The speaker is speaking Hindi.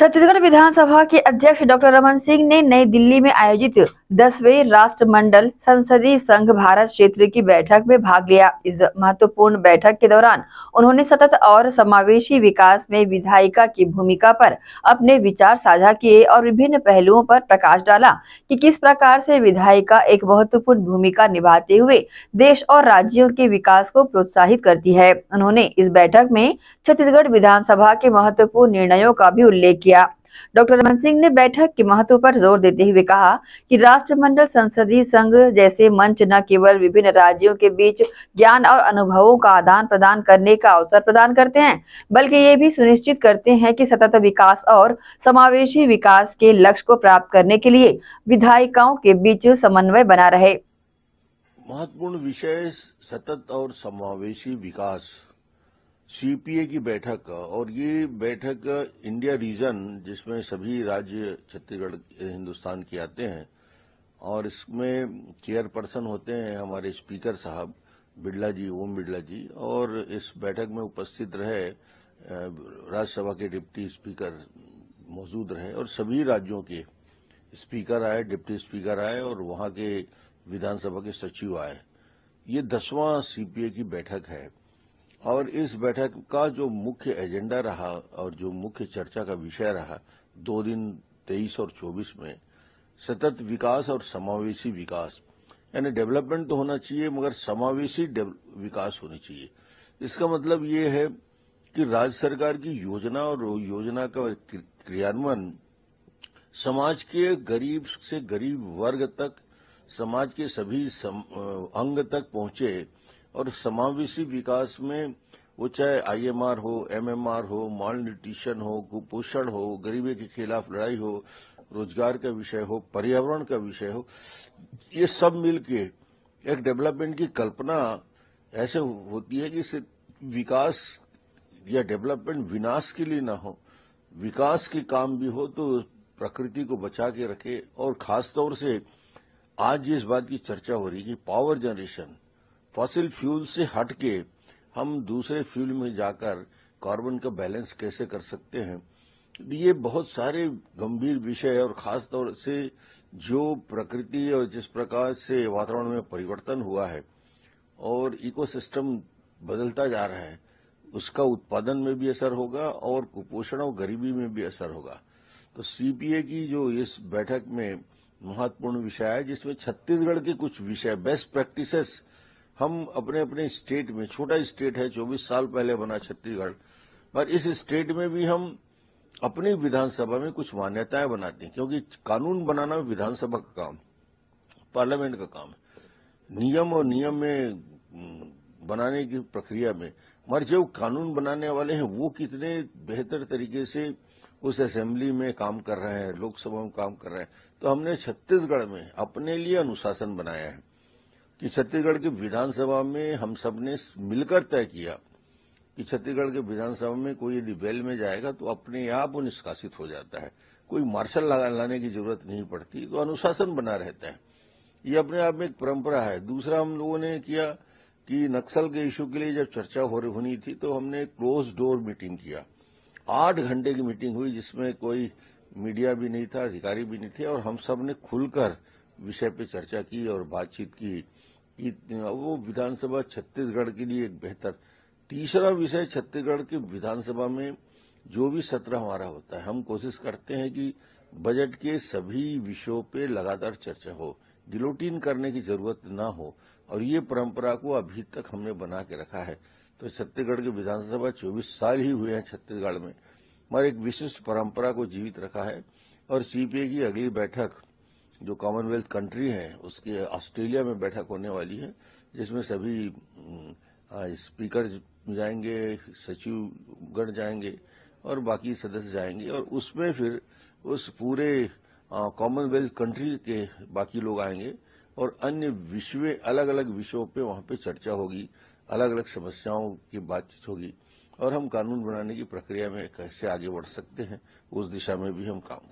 छत्तीसगढ़ विधानसभा के अध्यक्ष डॉक्टर रमन सिंह ने नई दिल्ली में आयोजित दसवें राष्ट्रमंडल संसदीय संघ भारत क्षेत्र की बैठक में भाग लिया इस महत्वपूर्ण बैठक के दौरान उन्होंने सतत और समावेशी विकास में विधायिका की भूमिका पर अपने विचार साझा किए और विभिन्न पहलुओं पर प्रकाश डाला कि किस प्रकार से विधायिका एक महत्वपूर्ण भूमिका निभाते हुए देश और राज्यों के विकास को प्रोत्साहित करती है उन्होंने इस बैठक में छत्तीसगढ़ विधानसभा के महत्वपूर्ण निर्णयों का भी उल्लेख किया डॉक्टर रमन सिंह ने बैठक के महत्व पर जोर देते हुए कहा कि राष्ट्रमंडल संसदीय संघ जैसे मंच न केवल विभिन्न राज्यों के बीच ज्ञान और अनुभवों का आदान प्रदान करने का अवसर प्रदान करते हैं बल्कि ये भी सुनिश्चित करते हैं कि सतत विकास और समावेशी विकास के लक्ष्य को प्राप्त करने के लिए विधायिकाओं के बीच समन्वय बना रहे महत्वपूर्ण विषय सतत और समावेशी विकास सीपीए की बैठक और ये बैठक इंडिया रीजन जिसमें सभी राज्य छत्तीसगढ़ हिंदुस्तान के आते हैं और इसमें चेयरपर्सन होते हैं हमारे स्पीकर साहब बिड़ला जी ओम बिड़ला जी और इस बैठक में उपस्थित रहे राज्यसभा के डिप्टी स्पीकर मौजूद रहे और सभी राज्यों के स्पीकर आए डिप्टी स्पीकर आए और वहां के विधानसभा के सचिव आए ये दसवां सीपीए की बैठक है और इस बैठक का जो मुख्य एजेंडा रहा और जो मुख्य चर्चा का विषय रहा दो दिन तेईस और चौबीस में सतत विकास और समावेशी विकास यानी डेवलपमेंट तो होना चाहिए मगर समावेशी विकास होनी चाहिए इसका मतलब ये है कि राज्य सरकार की योजना और योजना का क्रियान्वयन समाज के गरीब से गरीब वर्ग तक समाज के सभी सम, अंग तक पहुंचे और समावेशी विकास में वो चाहे आईएमआर हो एमएमआर हो मॉल न्यूट्रिशन हो कुपोषण हो गरीबी के खिलाफ लड़ाई हो रोजगार का विषय हो पर्यावरण का विषय हो ये सब मिलके एक डेवलपमेंट की कल्पना ऐसे होती है कि सिर्फ विकास या डेवलपमेंट विनाश के लिए ना हो विकास के काम भी हो तो प्रकृति को बचा के रखे और खासतौर से आज इस बात की चर्चा हो रही है कि पावर जनरेशन फॉसिल फ्यूल से हटके हम दूसरे फ्यूल में जाकर कार्बन का बैलेंस कैसे कर सकते हैं ये बहुत सारे गंभीर विषय और खास तौर से जो प्रकृति और जिस प्रकार से वातावरण में परिवर्तन हुआ है और इकोसिस्टम बदलता जा रहा है उसका उत्पादन में भी असर होगा और कुपोषण और गरीबी में भी असर होगा तो सीपीए की जो इस बैठक में महत्वपूर्ण विषय है जिसमें छत्तीसगढ़ के कुछ विषय बेस्ट प्रैक्टिसेस हम अपने अपने स्टेट में छोटा स्टेट है 24 साल पहले बना छत्तीसगढ़ पर इस स्टेट में भी हम अपनी विधानसभा में कुछ मान्यताएं बनाते हैं क्योंकि कानून बनाना विधानसभा का काम पार्लियामेंट का काम है नियम और नियम में बनाने की प्रक्रिया में मगर जो कानून बनाने वाले हैं वो कितने बेहतर तरीके से उस असेंबली में काम कर रहे हैं लोकसभा में काम कर रहे हैं तो हमने छत्तीसगढ़ में अपने लिए अनुशासन बनाया है कि छत्तीसगढ़ की विधानसभा में हम सब ने मिलकर तय किया कि छत्तीसगढ़ के विधानसभा में कोई यदि बेल में जाएगा तो अपने आप वो निष्कासित हो जाता है कोई मार्शल लाने की जरूरत नहीं पड़ती तो अनुशासन बना रहता है ये अपने आप में एक परंपरा है दूसरा हम लोगों ने किया कि नक्सल के इश्यू के लिए जब चर्चा हो रही होनी थी तो हमने क्लोज डोर मीटिंग किया आठ घंटे की मीटिंग हुई जिसमें कोई मीडिया भी नहीं था अधिकारी भी नहीं थे और हम सब ने खुलकर विषय पे चर्चा की और बातचीत की वो विधानसभा छत्तीसगढ़ के लिए एक बेहतर तीसरा विषय छत्तीसगढ़ के विधानसभा में जो भी सत्र हमारा होता है हम कोशिश करते हैं कि बजट के सभी विषयों पे लगातार चर्चा हो गिलोटीन करने की जरूरत ना हो और ये परंपरा को अभी तक हमने बना के रखा है तो छत्तीसगढ़ के विधानसभा 24 साल ही हुए हैं छत्तीसगढ़ में हमारे एक विशिष्ट परंपरा को जीवित रखा है और सीपीए की अगली बैठक जो कॉमनवेल्थ कंट्री है उसके ऑस्ट्रेलिया में बैठक होने वाली है जिसमें सभी स्पीकर जाएंगे सचिवगण जाएंगे और बाकी सदस्य जाएंगे और उसमें फिर उस पूरे कॉमनवेल्थ कंट्री के बाकी लोग आएंगे और अन्य विश्व अलग अलग विषयों पे वहां पे चर्चा होगी अलग अलग समस्याओं की बातचीत होगी और हम कानून बनाने की प्रक्रिया में कैसे आगे बढ़ सकते हैं उस दिशा में भी हम काम